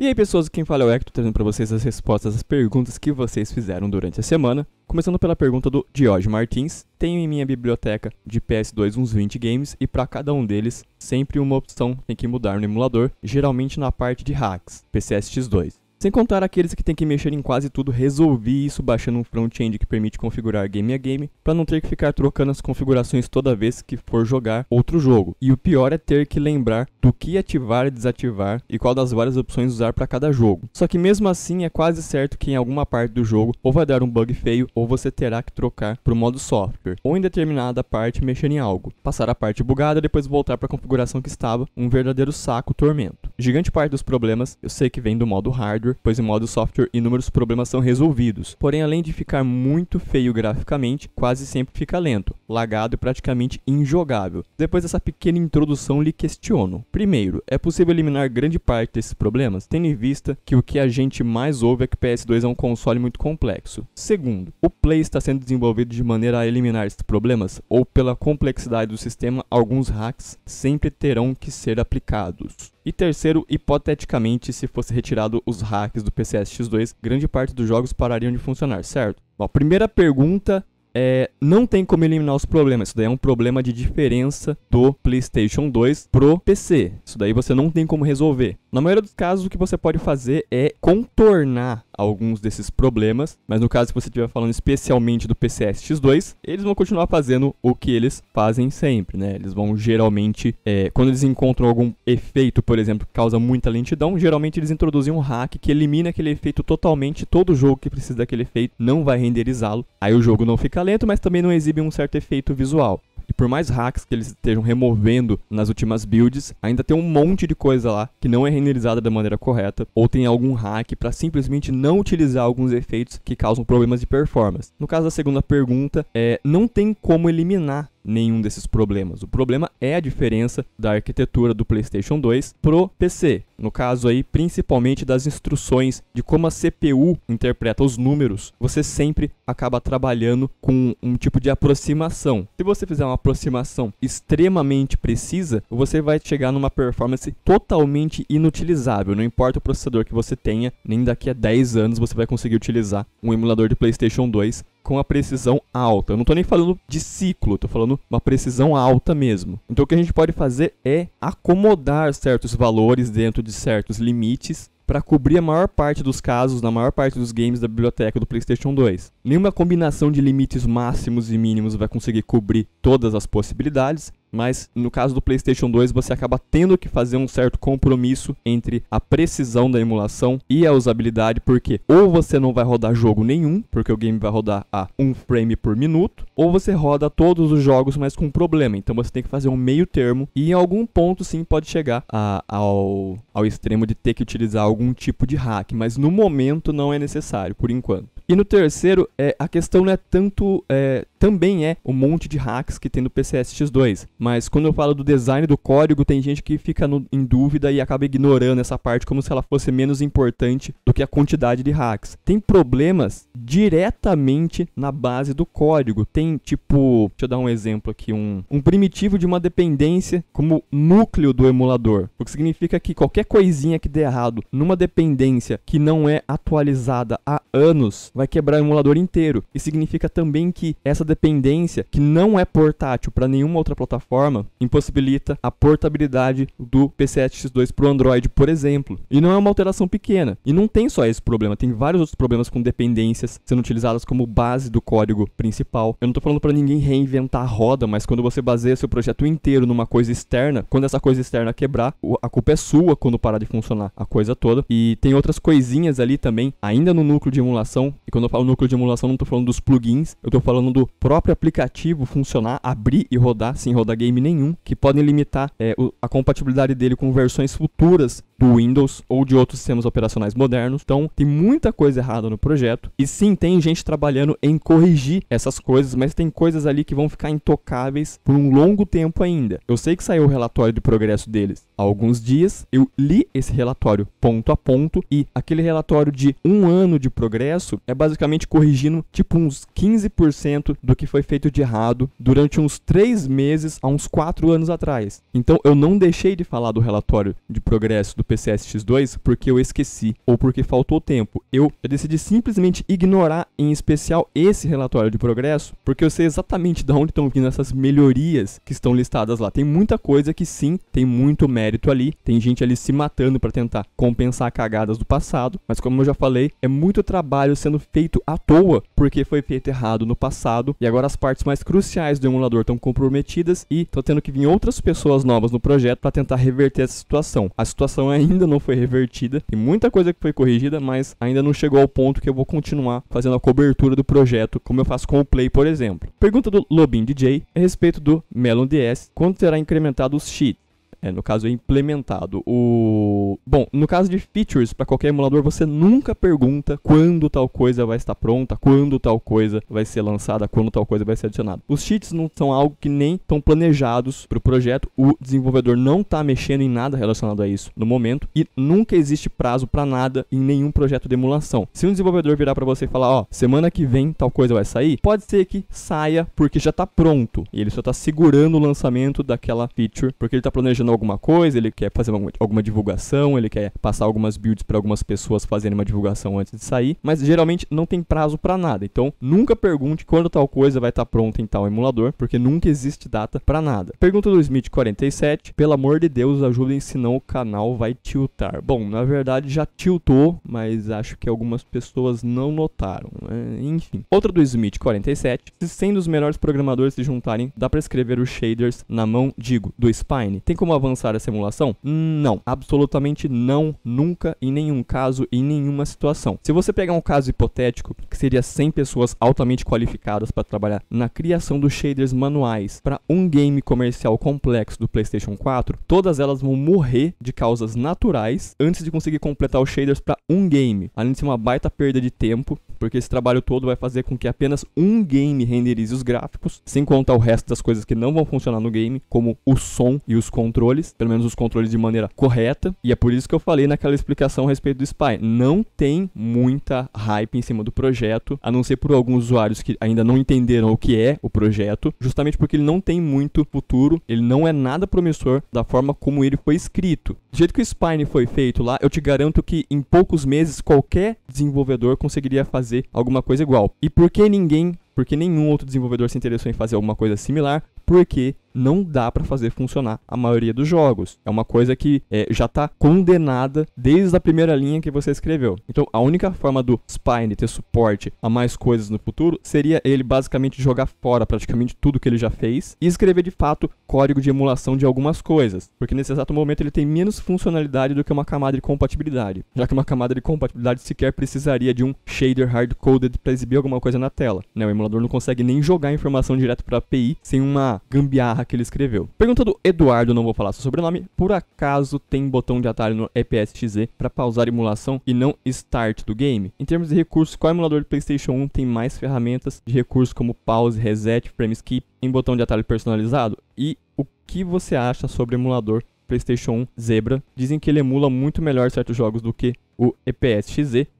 E aí pessoas, quem fala é o Hector, trazendo para vocês as respostas às perguntas que vocês fizeram durante a semana. Começando pela pergunta do George Martins. Tenho em minha biblioteca de PS2 uns 20 games e para cada um deles sempre uma opção tem que mudar no emulador, geralmente na parte de hacks, PCSX2. Sem contar aqueles que têm que mexer em quase tudo, resolvi isso baixando um front-end que permite configurar game a game, para não ter que ficar trocando as configurações toda vez que for jogar outro jogo. E o pior é ter que lembrar do que ativar e desativar e qual das várias opções usar para cada jogo. Só que mesmo assim é quase certo que em alguma parte do jogo ou vai dar um bug feio ou você terá que trocar para o modo software, ou em determinada parte mexer em algo, passar a parte bugada e depois voltar para a configuração que estava, um verdadeiro saco tormento. Gigante parte dos problemas eu sei que vem do modo hardware, pois em modo software inúmeros problemas são resolvidos. Porém, além de ficar muito feio graficamente, quase sempre fica lento, lagado e praticamente injogável. Depois dessa pequena introdução, lhe questiono. Primeiro, é possível eliminar grande parte desses problemas, tendo em vista que o que a gente mais ouve é que PS2 é um console muito complexo. Segundo, o Play está sendo desenvolvido de maneira a eliminar esses problemas, ou pela complexidade do sistema, alguns hacks sempre terão que ser aplicados. E terceiro, Terceiro, hipoteticamente, se fosse retirado os hacks do PCSX2, grande parte dos jogos parariam de funcionar, certo? Bom, a primeira pergunta é, não tem como eliminar os problemas. Isso daí é um problema de diferença do PlayStation 2 pro PC. Isso daí você não tem como resolver. Na maioria dos casos, o que você pode fazer é contornar alguns desses problemas, mas no caso que você estiver falando especialmente do x 2 eles vão continuar fazendo o que eles fazem sempre, né? Eles vão geralmente, é, quando eles encontram algum efeito, por exemplo, que causa muita lentidão, geralmente eles introduzem um hack que elimina aquele efeito totalmente, todo jogo que precisa daquele efeito não vai renderizá-lo, aí o jogo não fica lento, mas também não exibe um certo efeito visual por mais hacks que eles estejam removendo nas últimas builds, ainda tem um monte de coisa lá que não é renderizada da maneira correta, ou tem algum hack para simplesmente não utilizar alguns efeitos que causam problemas de performance. No caso da segunda pergunta, é, não tem como eliminar nenhum desses problemas. O problema é a diferença da arquitetura do PlayStation 2 pro PC. No caso aí, principalmente das instruções de como a CPU interpreta os números, você sempre acaba trabalhando com um tipo de aproximação. Se você fizer uma aproximação extremamente precisa, você vai chegar numa performance totalmente inutilizável. Não importa o processador que você tenha, nem daqui a 10 anos você vai conseguir utilizar um emulador de PlayStation 2 com uma precisão alta. Eu não estou nem falando de ciclo, estou falando uma precisão alta mesmo. Então o que a gente pode fazer é acomodar certos valores dentro de certos limites para cobrir a maior parte dos casos na maior parte dos games da biblioteca do PlayStation 2. Nenhuma combinação de limites máximos e mínimos vai conseguir cobrir todas as possibilidades, mas no caso do PlayStation 2 você acaba tendo que fazer um certo compromisso entre a precisão da emulação e a usabilidade, porque ou você não vai rodar jogo nenhum, porque o game vai rodar a um frame por minuto, ou você roda todos os jogos, mas com problema. Então você tem que fazer um meio termo e em algum ponto sim pode chegar a, ao, ao extremo de ter que utilizar algum tipo de hack, mas no momento não é necessário, por enquanto. E no terceiro, é, a questão não é tanto é, também é um monte de hacks que tem no PCSX2. Mas quando eu falo do design do código, tem gente que fica no, em dúvida e acaba ignorando essa parte como se ela fosse menos importante do que a quantidade de hacks. Tem problemas diretamente na base do código. Tem tipo, deixa eu dar um exemplo aqui, um, um primitivo de uma dependência como núcleo do emulador. O que significa que qualquer coisinha que der errado numa dependência que não é atualizada há anos vai quebrar o emulador inteiro. E significa também que essa dependência que não é portátil para nenhuma outra plataforma impossibilita a portabilidade do P7X2 para o Android, por exemplo. E não é uma alteração pequena. E não tem só esse problema, tem vários outros problemas com dependências sendo utilizadas como base do código principal. Eu não estou falando para ninguém reinventar a roda, mas quando você baseia seu projeto inteiro numa coisa externa, quando essa coisa externa quebrar, a culpa é sua quando parar de funcionar a coisa toda. E tem outras coisinhas ali também, ainda no núcleo de emulação. E quando eu falo núcleo de emulação, não estou falando dos plugins, eu estou falando do próprio aplicativo funcionar, abrir e rodar sem rodar game nenhum, que podem limitar é, a compatibilidade dele com versões futuras do Windows ou de outros sistemas operacionais modernos. Então, tem muita coisa errada no projeto. E sim, tem gente trabalhando em corrigir essas coisas, mas tem coisas ali que vão ficar intocáveis por um longo tempo ainda. Eu sei que saiu o relatório de progresso deles há alguns dias. Eu li esse relatório ponto a ponto e aquele relatório de um ano de progresso é basicamente corrigindo tipo uns 15% do que foi feito de errado durante uns três meses a uns quatro anos atrás. Então, eu não deixei de falar do relatório de progresso do PCSX2 porque eu esqueci ou porque faltou tempo. Eu, eu decidi simplesmente ignorar, em especial, esse relatório de progresso, porque eu sei exatamente de onde estão vindo essas melhorias que estão listadas lá. Tem muita coisa que sim, tem muito mérito ali, tem gente ali se matando para tentar compensar cagadas do passado, mas como eu já falei, é muito trabalho sendo feito à toa porque foi feito errado no passado e agora as partes mais cruciais do emulador estão comprometidas e estão tendo que vir outras pessoas novas no projeto para tentar reverter essa situação. A situação é ainda não foi revertida. Tem muita coisa que foi corrigida, mas ainda não chegou ao ponto que eu vou continuar fazendo a cobertura do projeto, como eu faço com o Play, por exemplo. Pergunta do Lobin DJ a respeito do Melon DS, quando será incrementado os cheats? é, no caso é implementado. O bom, no caso de features para qualquer emulador você nunca pergunta quando tal coisa vai estar pronta, quando tal coisa vai ser lançada, quando tal coisa vai ser adicionada. Os cheats não são algo que nem estão planejados para o projeto. O desenvolvedor não está mexendo em nada relacionado a isso no momento e nunca existe prazo para nada em nenhum projeto de emulação. Se um desenvolvedor virar para você e falar, ó, oh, semana que vem tal coisa vai sair, pode ser que saia porque já está pronto e ele só está segurando o lançamento daquela feature porque ele está planejando fazendo alguma coisa, ele quer fazer uma, alguma divulgação, ele quer passar algumas builds para algumas pessoas fazerem uma divulgação antes de sair, mas geralmente não tem prazo para nada. Então, nunca pergunte quando tal coisa vai estar tá pronta em tal emulador, porque nunca existe data para nada. Pergunta do Smith 47, pelo amor de Deus, ajudem senão o canal vai tiltar. Bom, na verdade já tiltou, mas acho que algumas pessoas não notaram, né? enfim. Outra do Smith 47, se sendo os melhores programadores se juntarem, dá para escrever os shaders na mão, digo, do Spine. Tem como avançar a simulação? Não, absolutamente não, nunca, em nenhum caso, em nenhuma situação. Se você pegar um caso hipotético, que seria 100 pessoas altamente qualificadas para trabalhar na criação dos shaders manuais para um game comercial complexo do PlayStation 4, todas elas vão morrer de causas naturais antes de conseguir completar os shaders para um game. Além de ser uma baita perda de tempo, porque esse trabalho todo vai fazer com que apenas um game renderize os gráficos, sem contar o resto das coisas que não vão funcionar no game, como o som e os controles controles, pelo menos os controles de maneira correta. E é por isso que eu falei naquela explicação a respeito do Spy. Não tem muita hype em cima do projeto, a não ser por alguns usuários que ainda não entenderam o que é o projeto, justamente porque ele não tem muito futuro, ele não é nada promissor da forma como ele foi escrito. Do jeito que o Spine foi feito lá, eu te garanto que em poucos meses qualquer desenvolvedor conseguiria fazer alguma coisa igual. E por que ninguém, porque nenhum outro desenvolvedor se interessou em fazer alguma coisa similar? Porque não dá para fazer funcionar a maioria dos jogos. É uma coisa que é, já está condenada desde a primeira linha que você escreveu. Então, a única forma do Spine ter suporte a mais coisas no futuro seria ele basicamente jogar fora praticamente tudo que ele já fez e escrever de fato código de emulação de algumas coisas, porque nesse exato momento ele tem menos funcionalidade do que uma camada de compatibilidade, já que uma camada de compatibilidade sequer precisaria de um shader hard-coded para exibir alguma coisa na tela. Né? O emulador não consegue nem jogar informação direto para a API sem uma gambiarra barra que ele escreveu. Pergunta do Eduardo, não vou falar seu sobrenome. Por acaso tem botão de atalho no XZ para pausar emulação e não start do game? Em termos de recursos, qual emulador de PlayStation 1 tem mais ferramentas de recursos como pause, reset, frame skip em botão de atalho personalizado? E o que você acha sobre emulador PlayStation 1 Zebra? Dizem que ele emula muito melhor certos jogos do que o eps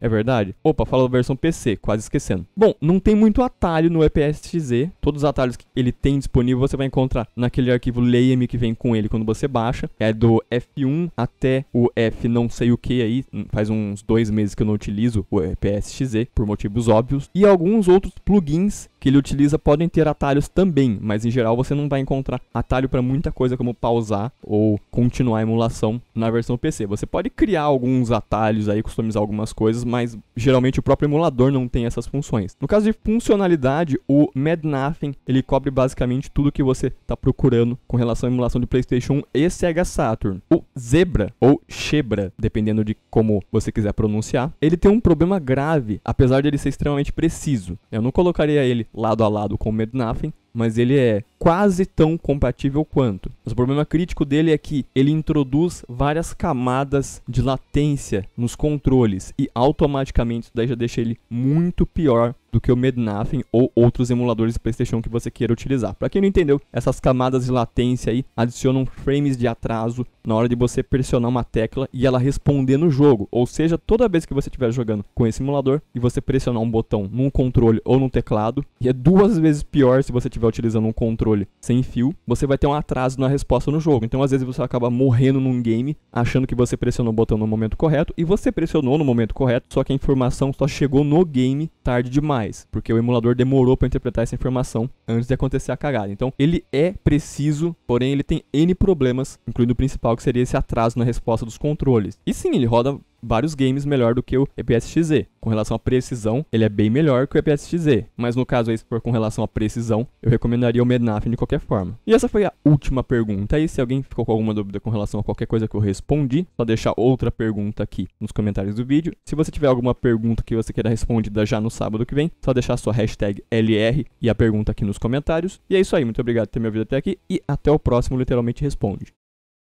é verdade? Opa, fala da versão PC, quase esquecendo. Bom, não tem muito atalho no eps todos os atalhos que ele tem disponível você vai encontrar naquele arquivo LAME que vem com ele quando você baixa, é do F1 até o F não sei o que aí, hum, faz uns dois meses que eu não utilizo o eps por motivos óbvios, e alguns outros plugins que ele utiliza podem ter atalhos também, mas em geral você não vai encontrar atalho para muita coisa como pausar ou continuar a emulação na versão PC. Você pode criar alguns atalhos customizar e customizar algumas coisas, mas geralmente o próprio emulador não tem essas funções. No caso de funcionalidade, o Mad Nothing, ele cobre basicamente tudo que você está procurando com relação à emulação de PlayStation 1 e Sega Saturn. O Zebra ou Shebra, dependendo de como você quiser pronunciar, ele tem um problema grave, apesar de ele ser extremamente preciso. Eu não colocaria ele lado a lado com o Mad Nothing, mas ele é quase tão compatível quanto. Mas o problema crítico dele é que ele introduz várias camadas de latência nos controles e automaticamente isso daí já deixa ele muito pior do que o Mednafen ou outros emuladores de PlayStation que você queira utilizar. Para quem não entendeu, essas camadas de latência aí adicionam frames de atraso na hora de você pressionar uma tecla e ela responder no jogo. Ou seja, toda vez que você estiver jogando com esse emulador e você pressionar um botão num controle ou num teclado, e é duas vezes pior se você estiver utilizando um controle sem fio, você vai ter um atraso na resposta no jogo. Então, às vezes, você acaba morrendo num game achando que você pressionou o botão no momento correto e você pressionou no momento correto, só que a informação só chegou no game tarde demais mais, porque o emulador demorou para interpretar essa informação antes de acontecer a cagada. Então, ele é preciso, porém ele tem N problemas, incluindo o principal que seria esse atraso na resposta dos controles. E sim, ele roda vários games melhor do que o EPS-XZ. Com relação à precisão, ele é bem melhor que o EPS-XZ, mas no caso aí, se for com relação à precisão, eu recomendaria o Mednafin de qualquer forma. E essa foi a última pergunta, e se alguém ficou com alguma dúvida com relação a qualquer coisa que eu respondi, só deixar outra pergunta aqui nos comentários do vídeo. Se você tiver alguma pergunta que você queira respondida já no sábado que vem, só deixar sua hashtag LR e a pergunta aqui nos comentários. E é isso aí, muito obrigado por ter me ouvido até aqui e até o próximo Literalmente Responde.